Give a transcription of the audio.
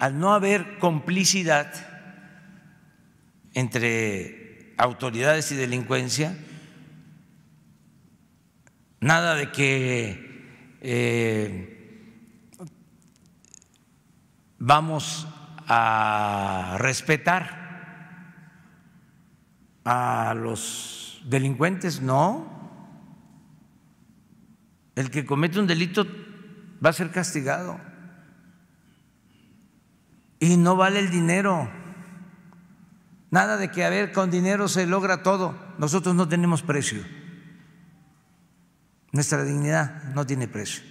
al no haber complicidad entre autoridades y delincuencia, nada de que eh, vamos a respetar a los delincuentes, no. El que comete un delito va a ser castigado. Y no vale el dinero. Nada de que, a ver, con dinero se logra todo. Nosotros no tenemos precio. Nuestra dignidad no tiene precio.